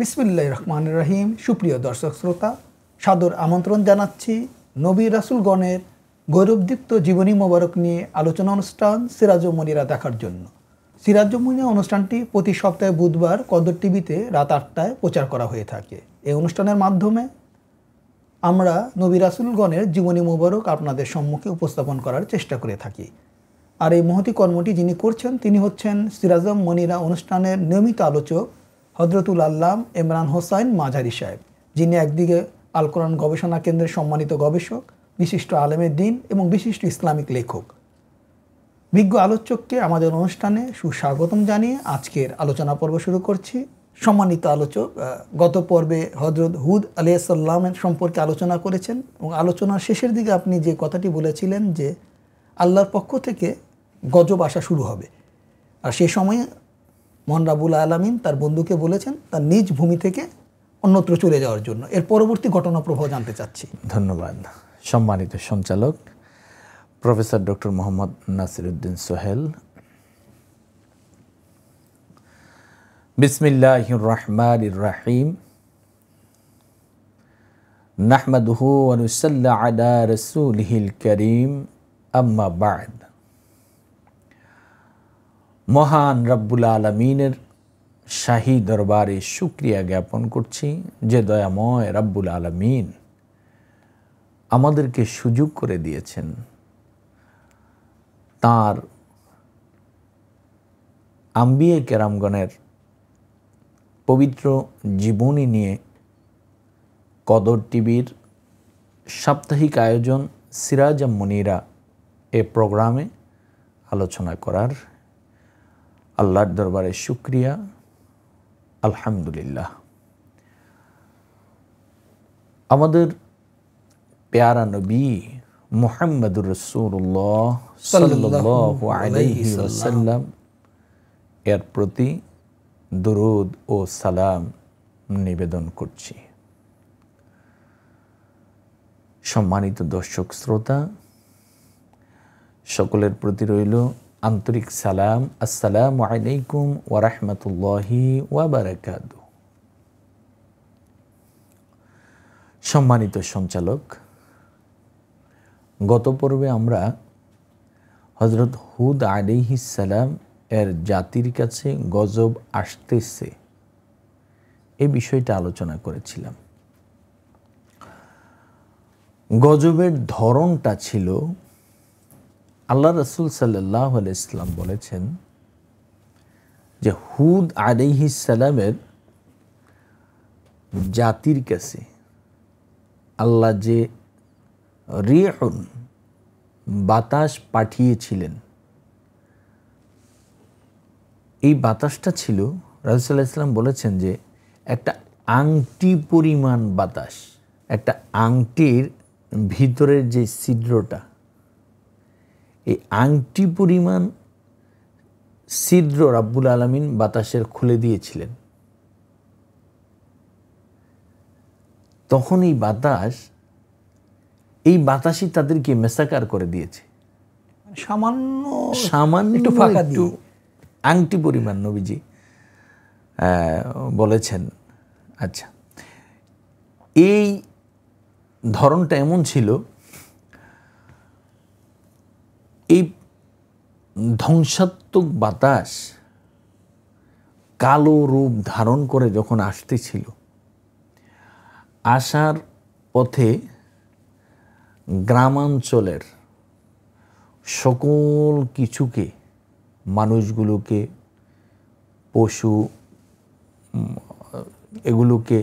বিসমুল্লাহ রহমান রহিম সুপ্রিয় দর্শক শ্রোতা সাদর আমন্ত্রণ জানাচ্ছি নবী রাসুলগণের গৌরবদীপ্ত জীবনী মোবারক নিয়ে আলোচনা অনুষ্ঠান মনিরা দেখার জন্য সিরাজমনিরা অনুষ্ঠানটি প্রতি সপ্তাহে বুধবার কদর টিভিতে রাত আটটায় প্রচার করা হয়ে থাকে এই অনুষ্ঠানের মাধ্যমে আমরা নবী রাসুলগণের জীবনী মোবারক আপনাদের সম্মুখে উপস্থাপন করার চেষ্টা করে থাকি আর এই মহতি কর্মটি যিনি করছেন তিনি হচ্ছেন সিরাজম মনিরা অনুষ্ঠানের নিয়মিত আলোচক হজরতুল আল্লাম ইমরান হোসাইন মাঝারি সাহেব যিনি একদিকে আল কোরআন গবেষণা কেন্দ্রের সম্মানিত গবেষক বিশিষ্ট আলেমের দিন এবং বিশিষ্ট ইসলামিক লেখক বিজ্ঞ আলোচককে আমাদের অনুষ্ঠানে সুস্বাগতম জানিয়ে আজকের আলোচনা পর্ব শুরু করছি সম্মানিত আলোচক গত পর্বে হজরত হুদ আলিয়াসাল্লামের সম্পর্কে আলোচনা করেছেন এবং আলোচনার শেষের দিকে আপনি যে কথাটি বলেছিলেন যে আল্লাহর পক্ষ থেকে গজব আসা শুরু হবে আর সে সময়ে মহান রাবুল আলমিন তার বন্ধুকে বলেছেন তার নিজ ভূমি থেকে অন্যত্র চলে যাওয়ার জন্য এর পরবর্তী ঘটনা প্রবাহ জানতে চাচ্ছি ধন্যবাদ সম্মানিত সঞ্চালক প্রফেসর ডক্টর মোহাম্মদ নাসিরুদ্দিন সোহেল বিসমিল্লাহ রহমান রাহিম নাহমাদহু আদা রসুল হিল করিম আম্মা বাদ মহান রব্বুল আলমিনের শাহী দরবারে সুক্রিয়া জ্ঞাপন করছি যে দয়াময় রব্বুল আলমিন আমাদেরকে সুযোগ করে দিয়েছেন তার আম্বিয়ে কেরামগণের পবিত্র জীবনী নিয়ে কদর টিভির সাপ্তাহিক আয়োজন সিরাজ মনিরা এ প্রোগ্রামে আলোচনা করার আল্লাহর দরবারে শুক্রিয়া আলহামদুলিল্লাহ আমাদের পেয়ারা নবী মোহাম্মদুর রসুল্লাহ সাল্লাম এর প্রতি দরুদ ও সালাম নিবেদন করছি সম্মানিত দর্শক শ্রোতা সকলের প্রতি রইল আন্তরিক সালাম আসসালামু আলাইকুম ওরহমতুল্লাহি ওয়াবারাকাত সম্মানিত সঞ্চালক গত পর্বে আমরা হজরত হুদ সালাম এর জাতির কাছে গজব আসতেছে এ বিষয়টা আলোচনা করেছিলাম গজবের ধরনটা ছিল আল্লাহ রসুল সাল্লাহ ইসলাম বলেছেন যে হুদ সালামের জাতির কাছে আল্লাহ যে রিয়ন বাতাস পাঠিয়েছিলেন এই বাতাসটা ছিল রাজুসাল্লাহ ইসলাম বলেছেন যে একটা আংটি পরিমাণ বাতাস একটা আংটির ভিতরের যে ছিদ্রটা এই আংটি পরিমাণ সিদ্র রাব্বুল আলমিন বাতাসের খুলে দিয়েছিলেন তখন এই বাতাস এই বাতাসই তাদেরকে মেসাকার করে দিয়েছে সামান্য সামান্য একটু ফাঁকা দিয়ে আংটি পরিমাণ নবীজি বলেছেন আচ্ছা এই ধরনটা এমন ছিল এই ধ্বংসাত্মক বাতাস কালো রূপ ধারণ করে যখন আসতেছিল আসার পথে গ্রামাঞ্চলের সকল কিছুকে মানুষগুলোকে পশু এগুলোকে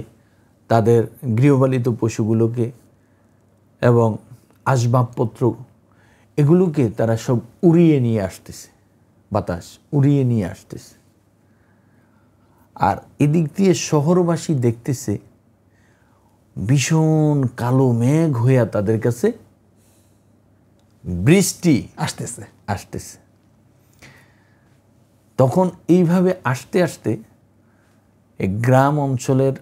তাদের গৃহপালিত পশুগুলোকে এবং আসবাবপত্র এগুলোকে তারা সব উড়িয়ে নিয়ে আসতেছে বাতাস উড়িয়ে নিয়ে আসতেছে আর এদিক দিয়ে শহরবাসী দেখতেছে ভীষণ কালো মেঘ হইয়া তাদের কাছে বৃষ্টি আসতেছে আসতেছে তখন এইভাবে আসতে আসতে গ্রাম অঞ্চলের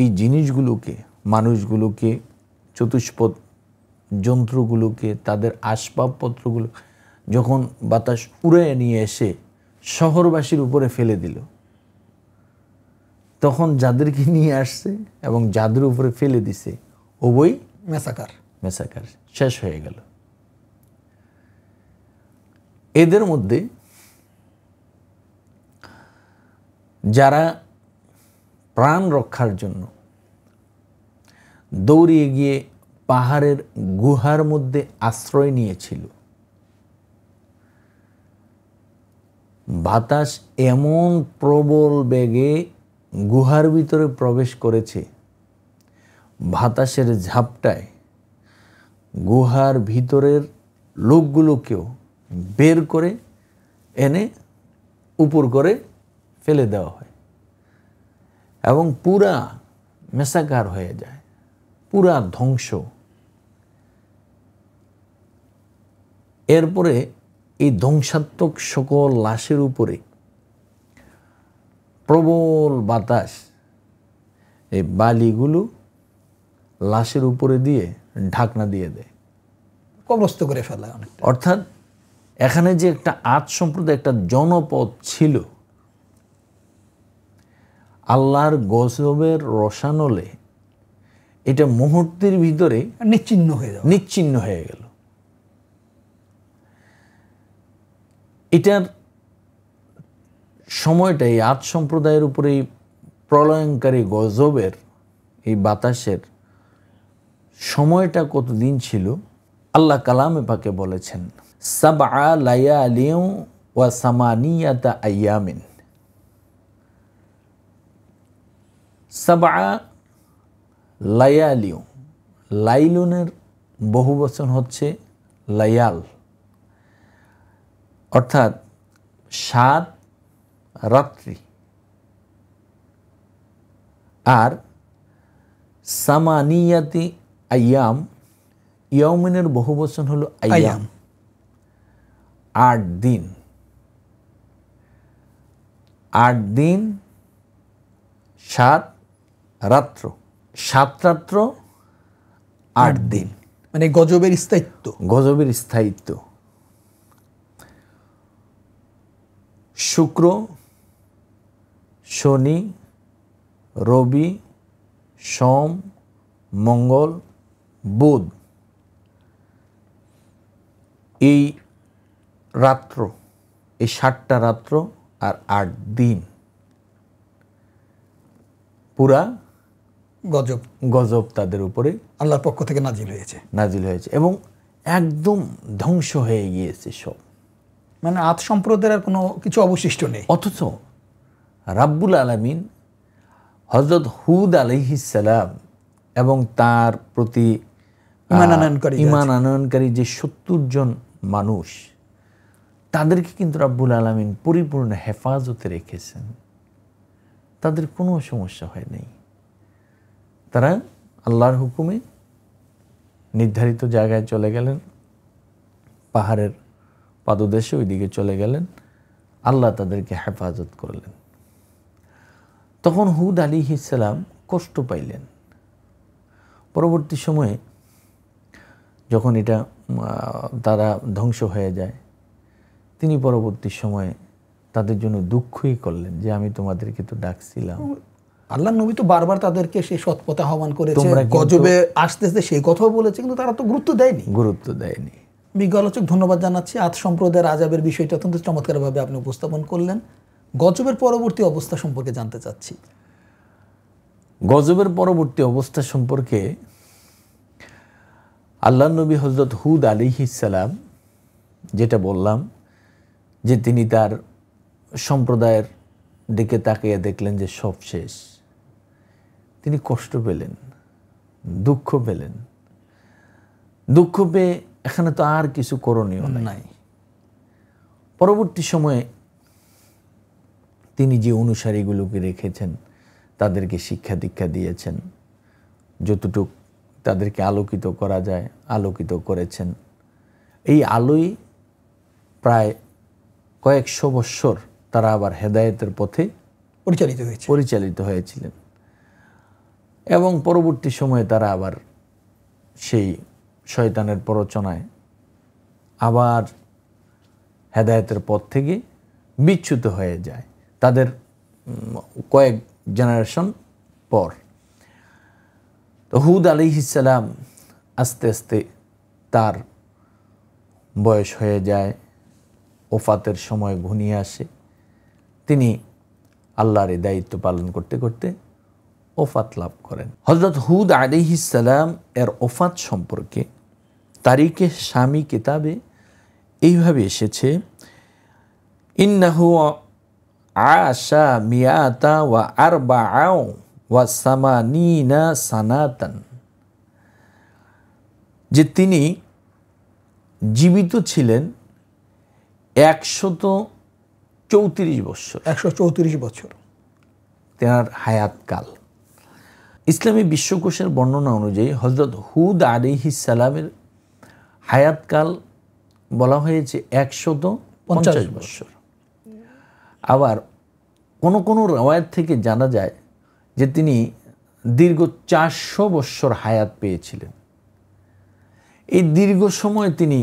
এই জিনিসগুলোকে মানুষগুলোকে চতুষ্পদ যন্ত্রগুলোকে তাদের আসবাবপত্রগুলো যখন বাতাস উড়ে নিয়ে এসে শহরবাসীর উপরে ফেলে দিল তখন যাদেরকে নিয়ে আসছে এবং যাদের উপরে ফেলে দিছে বই মেসাকার মেসাকার শেষ হয়ে গেল এদের মধ্যে যারা প্রাণ রক্ষার জন্য দৌড়িয়ে গিয়ে পাহাড়ের গুহার মধ্যে আশ্রয় নিয়েছিল বাতাস এমন প্রবল বেগে গুহার ভিতরে প্রবেশ করেছে বাতাসের ঝাপটায় গুহার ভিতরের লোকগুলোকেও বের করে এনে উপর করে ফেলে দেওয়া হয় এবং পুরা মেসাকার হয়ে যায় পুরা ধ্বংস এরপরে এই ধ্বংসাত্মক সকল লাশের উপরে প্রবল বাতাস এই বালিগুলো লাশের উপরে দিয়ে ঢাকনা দিয়ে দেয় কবস্ত করে ফেলা অর্থাৎ এখানে যে একটা আজ সম্প্রদায় একটা জনপদ ছিল আল্লাহর গজবের রসানলে এটা মুহূর্তের ভিতরে নিচ্ছিন্ন হয়ে যাবে নিচ্ছিন্ন হয়ে গেল এটার সময়টা এই আজ সম্প্রদায়ের উপরে প্রলয়ঙ্কারী গজবের এই বাতাসের সময়টা কতদিন ছিল আল্লাহ কালামে পাকে বলেছেন সাবা লাইয়া আলিয়ম ওয়া সামানিয়াতা আয়ামিন সাবা লায়ালিও লাইলুনের বহু বচন হচ্ছে লায়াল অর্থাৎ সাত রাত্রি আর সামানিয়াতি আয়াম ইয়মিনের বহু বচন হলো আয়াম আট দিন আট দিন সাত রাত্র সাত রাত্র আট দিন মানে গজবের স্থায়িত্ব গজবের স্থায়িত্ব শুক্র শনি রবি সোম মঙ্গল বুধ এই রাত্র এই ষাটটা রাত্র আর আট দিন পুরা গজব গজব তাদের উপরে আল্লাহর পক্ষ থেকে নাজিল হয়েছে নাজিল হয়েছে এবং একদম ধ্বংস হয়ে গিয়েছে সব মানে আত সম্প্রদায়ের আর কোনো কিছু অবশিষ্ট নেই অথচ রাব্বুল আলমিন হজরত হুদ আলহিসাল্লাম এবং তার প্রতি ইমান আনয়নকারী যে সত্তর জন মানুষ তাদেরকে কিন্তু রাব্বুল আলমিন পরিপূর্ণ হেফাজতে রেখেছেন তাদের কোনো সমস্যা হয় নাই তারা আল্লাহর হুকুমে নির্ধারিত জায়গায় চলে গেলেন পাহাড়ের পাদদেশে ওইদিকে চলে গেলেন আল্লাহ তাদেরকে হেফাজত করলেন তখন হুদ আলী ইসালাম কষ্ট পাইলেন পরবর্তী সময়ে যখন এটা তারা ধ্বংস হয়ে যায় তিনি পরবর্তী সময়ে তাদের জন্য দুঃখই করলেন যে আমি তোমাদেরকে তো ডাকছিলাম আল্লাহ নবী তো বারবার তাদেরকে সেই সৎপথ আহ্বান করেছে গজবে আসতে আসতে সেই কথাও বলেছে কিন্তু তারা তো গুরুত্ব দেয়নি গুরুত্ব দেয়নি বিজ্ঞ আলোচক ধন্যবাদ জানাচ্ছি আত সম্প্রদায়ের আজাবের বিষয়টা অত্যন্ত চমৎকারভাবে আপনি উপস্থাপন করলেন গজবের পরবর্তী অবস্থা সম্পর্কে জানতে চাচ্ছি গজবের পরবর্তী অবস্থা সম্পর্কে আল্লাহ নবী হজরত হুদ আলিহিসাল্লাম যেটা বললাম যে তিনি তার সম্প্রদায়ের দিকে তাকিয়ে দেখলেন যে সব শেষ তিনি কষ্ট পেলেন দুঃখ পেলেন দুঃখ পেয়ে এখানে তো আর কিছু করণীয় নাই পরবর্তী সময়ে তিনি যে অনুসারীগুলোকে রেখেছেন তাদেরকে শিক্ষা দীক্ষা দিয়েছেন যতটুক তাদেরকে আলোকিত করা যায় আলোকিত করেছেন এই আলোই প্রায় কয়েকশো বৎসর তারা আবার হেদায়েতের পথে পরিচালিত হয়েছে পরিচালিত হয়েছিলেন এবং পরবর্তী সময়ে তারা আবার সেই শয়তানের প্ররোচনায় আবার হেদায়তের পথ থেকে বিচ্যুত হয়ে যায় তাদের কয়েক জেনারেশন পর তো হুদ আলি ইসালাম আস্তে আস্তে তার বয়স হয়ে যায় ওফাতের সময় ঘনিয়ে আসে তিনি আল্লাহর দায়িত্ব পালন করতে করতে ওফাত লাভ করেন হজরত হুদ সালাম এর ওফাত সম্পর্কে তারিখে স্বামী কেতাবে এইভাবে এসেছে ইন্নাহু আশা মিয়াতা ওয়া আর বা আও ওয়া সামানিনা যে তিনি জীবিত ছিলেন একশত চৌত্রিশ বছর একশো চৌত্রিশ বছর তেনার হায়াতকাল ইসলামী বিশ্বকোষের বর্ণনা অনুযায়ী হজরত হুদ আলিহি সালামের হায়াতকাল বলা হয়েছে একশত পঞ্চাশ বৎসর আবার কোন কোন রেওয়ায়ত থেকে জানা যায় যে তিনি দীর্ঘ চারশো বৎসর হায়াত পেয়েছিলেন এই দীর্ঘ সময় তিনি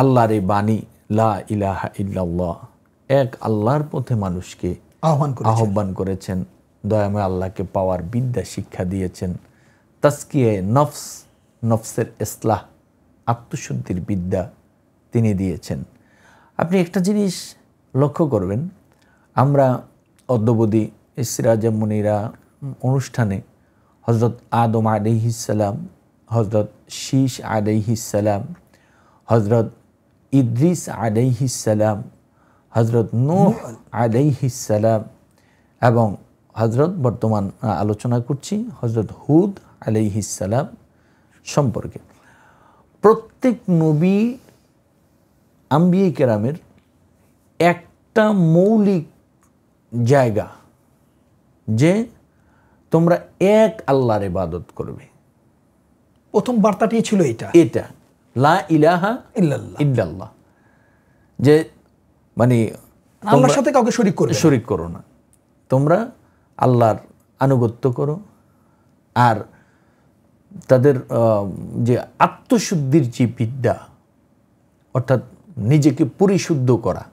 আল্লাহর এই বাণী লা ইলাহা ইল্লাল্লাহ এক আল্লাহর পথে মানুষকে আহ্বান আহ্বান করেছেন দয়াময় আল্লাহকে পাওয়ার বিদ্যা শিক্ষা দিয়েছেন তাস্কিয়ে নফস নফসের ইসলাহ আত্মশুদ্ধির বিদ্যা তিনি দিয়েছেন আপনি একটা জিনিস লক্ষ্য করবেন আমরা অদ্যবধি সিরাজা মুনিরা অনুষ্ঠানে হজরত আদম আলিহিসাল্লাম হজরত শীষ আলিহিসাল্লাম হজরত ইদ্রিস আলিহিসাল্লাম হজরত নূহ আলিহিসাল্লাম এবং হজরত বর্তমান আলোচনা করছি হজরত হুদ আলাইহিসালাম সম্পর্কে প্রত্যেক নবী আম্বিয়ে কেরামের একটা মৌলিক জায়গা যে তোমরা এক আল্লাহর ইবাদত করবে প্রথম বার্তাটি ছিল এটা এটা লা ইলাহা ইল্লাল্লাহ ইল্লাল্লাহ যে মানে আল্লাহর সাথে কাউকে শরিক করো শরিক করো না তোমরা আল্লাহর আনুগত্য করো আর তাদের যে আত্মশুদ্ধির যে বিদ্যা অর্থাৎ নিজেকে পরিশুদ্ধ করা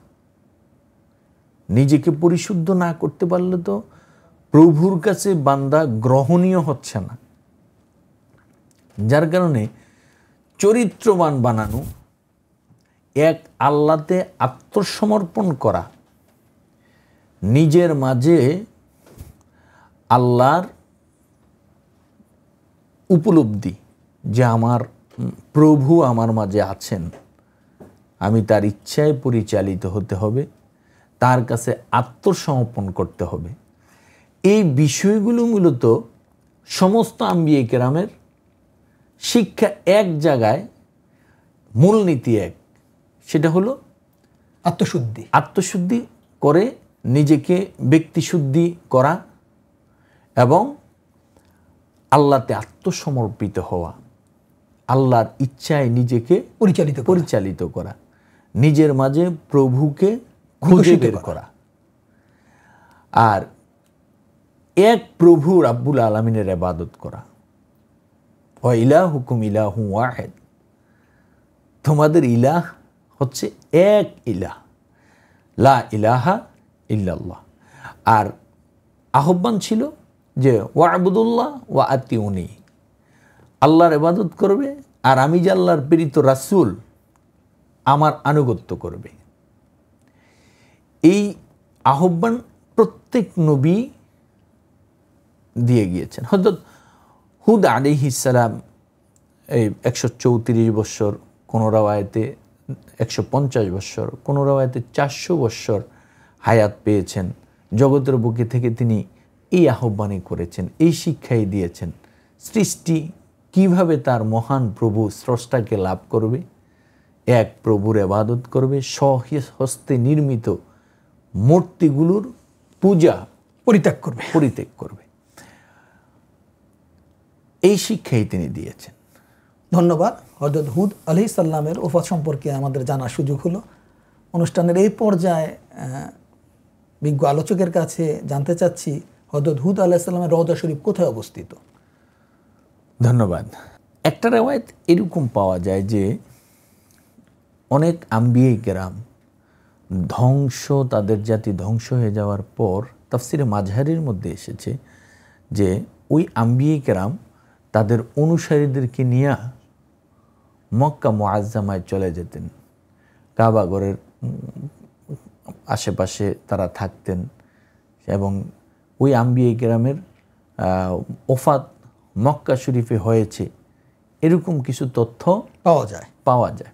নিজেকে পরিশুদ্ধ না করতে পারলে তো প্রভুর কাছে বান্দা গ্রহণীয় হচ্ছে না যার কারণে চরিত্রবান বানানো এক আল্লাতে আত্মসমর্পণ করা নিজের মাঝে আল্লাহর উপলব্ধি যে আমার প্রভু আমার মাঝে আছেন আমি তার ইচ্ছায় পরিচালিত হতে হবে তার কাছে আত্মসমর্পণ করতে হবে এই বিষয়গুলো মূলত সমস্ত আম্বিয়ে কেরামের শিক্ষা এক জায়গায় মূলনীতি এক সেটা হলো আত্মশুদ্ধি আত্মশুদ্ধি করে নিজেকে ব্যক্তিশুদ্ধি করা এবং আল্লাহতে আত্মসমর্পিত হওয়া আল্লাহর ইচ্ছায় নিজেকে পরিচালিত পরিচালিত করা নিজের মাঝে প্রভুকে খুঁজে বের করা আর এক প্রভু আব্বুল আলমিনের আবাদত করা ও ইলা হুকুম ইলাহ ওয়াহেদ তোমাদের ইলাহ হচ্ছে এক ইলাহ লা ইলাহা ইল্লাল্লাহ আর আহ্বান ছিল যে ওয়া আবুদুল্লাহ ওয়া আতি উনি আল্লাহর এবাদত করবে আর আমি যে আল্লাহর প্রেরিত রাসুল আমার আনুগত্য করবে এই আহ্বান প্রত্যেক নবী দিয়ে গিয়েছেন হজরত হুদ ইসালাম এই একশো চৌত্রিশ বৎসর কোনো রায়তে একশো পঞ্চাশ বৎসর কোনো রায়তে চারশো বৎসর হায়াত পেয়েছেন জগতের বুকে থেকে তিনি এই আহ্বানই করেছেন এই শিক্ষাই দিয়েছেন সৃষ্টি কিভাবে তার মহান প্রভু স্রষ্টাকে লাভ করবে এক প্রভুর আবাদত করবে স্বহস্তে নির্মিত মূর্তিগুলোর পূজা পরিত্যাগ করবে পরিত্যাগ করবে এই শিক্ষাই তিনি দিয়েছেন ধন্যবাদ হজরত হুদ আলি সাল্লামের ওফাত সম্পর্কে আমাদের জানার সুযোগ হলো অনুষ্ঠানের এই পর্যায়ে বিজ্ঞ আলোচকের কাছে জানতে চাচ্ছি হজরত হুদ আলাহিসাল্লামের রহদা শরীফ কোথায় অবস্থিত ধন্যবাদ একটা রেওয়ায়ত এরকম পাওয়া যায় যে অনেক আম্বিয়ে গ্রাম ধ্বংস তাদের জাতি ধ্বংস হয়ে যাওয়ার পর তাফসিরে মাঝহারির মধ্যে এসেছে যে ওই আম্বিয়ে কেরাম তাদের অনুসারীদেরকে নিয়ে মক্কা মোয়াজ্জামায় চলে যেতেন কাবাগরের আশেপাশে তারা থাকতেন এবং ওই আম্বিয়া গ্রামের ওফাত মক্কা শরীফে হয়েছে এরকম কিছু তথ্য পাওয়া যায় পাওয়া যায়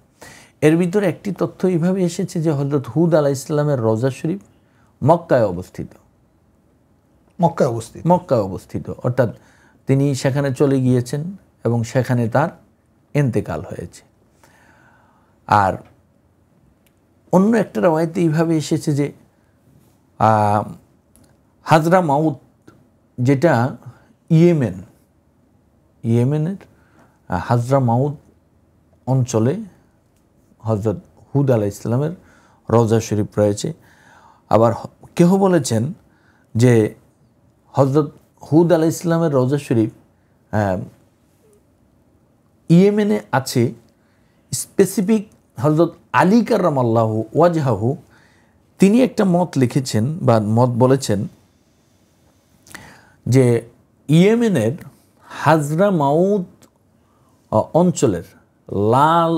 এর ভিতরে একটি তথ্য এইভাবে এসেছে যে হজরত হুদ আলাহ ইসলামের রজা শরীফ মক্কায় অবস্থিত মক্কায় অবস্থিত মক্কায় অবস্থিত অর্থাৎ তিনি সেখানে চলে গিয়েছেন এবং সেখানে তার এন্তেকাল হয়েছে আর অন্য একটা রায়তে এইভাবে এসেছে যে হাজরা মাউত যেটা ইয়েমেন ইয়েমেনের হাজরা মাউত অঞ্চলে হজরত হুদ আলা ইসলামের রজা শরীফ রয়েছে আবার কেহ বলেছেন যে হজরত হুদ আলা ইসলামের রজা শরীফ ইয়েমেনে আছে স্পেসিফিক হজরত আলী কার্রাম ওয়াজাহু তিনি একটা মত লিখেছেন বা মত বলেছেন যে ইয়েমেনের হাজরা মাউদ অঞ্চলের লাল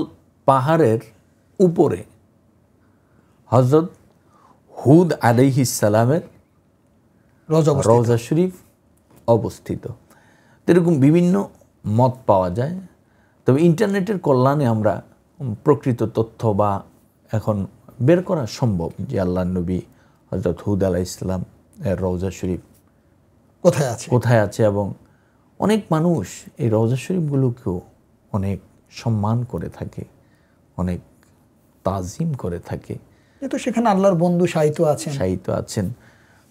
পাহাড়ের উপরে হজরত হুদ আলহি সালামের রজা শরীফ অবস্থিত এরকম বিভিন্ন মত পাওয়া যায় তবে ইন্টারনেটের কল্যাণে আমরা প্রকৃত তথ্য বা এখন বের করা সম্ভব যে আল্লাহ নবী হজরত হুদ আলাহ ইসলাম রওজা শরীফ কোথায় আছে কোথায় আছে এবং অনেক মানুষ এই রজা শরীফগুলোকেও অনেক সম্মান করে থাকে অনেক তাজিম করে থাকে তো সেখানে আল্লাহর বন্ধু সাহিত্য আছেন সাহিত্য আছেন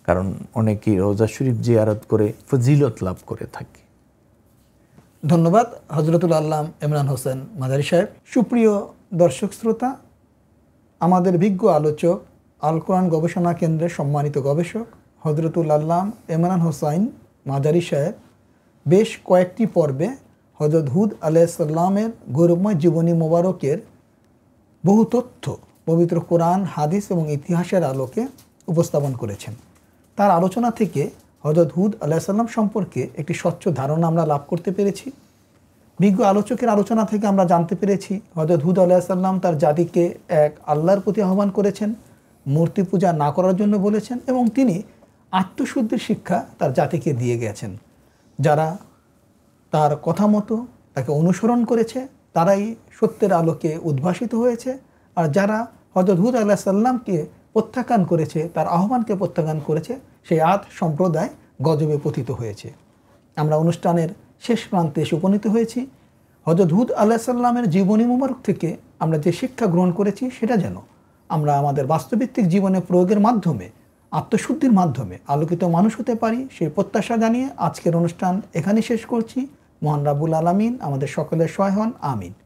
কারণ অনেকেই রোজা শরীফ জিয়ারত করে ফজিলত লাভ করে থাকে ধন্যবাদ হজরতুল আল্লাম ইমরান হোসেন মাদারি সাহেব সুপ্রিয় দর্শক শ্রোতা আমাদের বিজ্ঞ আলোচক আল কোরআন গবেষণা কেন্দ্রের সম্মানিত গবেষক হজরতুল আল্লাম এমরান হোসাইন মাদারি সাহেব বেশ কয়েকটি পর্বে হজরত হুদ আলাইসাল্লামের গৌরবময় জীবনী মোবারকের বহু তথ্য পবিত্র কোরআন হাদিস এবং ইতিহাসের আলোকে উপস্থাপন করেছেন তার আলোচনা থেকে হজরত হুদ আলাইসাল্লাম সম্পর্কে একটি স্বচ্ছ ধারণা আমরা লাভ করতে পেরেছি বিজ্ঞ আলোচকের আলোচনা থেকে আমরা জানতে পেরেছি হজরত হুদ আলাইসাল্লাম তার জাতিকে এক আল্লাহর প্রতি আহ্বান করেছেন মূর্তি পূজা না করার জন্য বলেছেন এবং তিনি আত্মশুদ্ধির শিক্ষা তার জাতিকে দিয়ে গেছেন যারা তার কথা মতো তাকে অনুসরণ করেছে তারাই সত্যের আলোকে উদ্ভাসিত হয়েছে আর যারা হজরত হুদ আল্লাহ সাল্লামকে প্রত্যাখ্যান করেছে তার আহ্বানকে প্রত্যাখ্যান করেছে সেই আত সম্প্রদায় গজবে পতিত হয়েছে আমরা অনুষ্ঠানের শেষ প্রান্তে এসে উপনীত হয়েছি হজরত হুদ আল্লাহ সাল্লামের জীবনী মুবারক থেকে আমরা যে শিক্ষা গ্রহণ করেছি সেটা যেন আমরা আমাদের বাস্তবিত্তিক জীবনে প্রয়োগের মাধ্যমে আত্মশুদ্ধির মাধ্যমে আলোকিত মানুষ হতে পারি সেই প্রত্যাশা জানিয়ে আজকের অনুষ্ঠান এখানে শেষ করছি মোহান রাবুল আলামিন আমাদের সকলের সহায় হন আমিন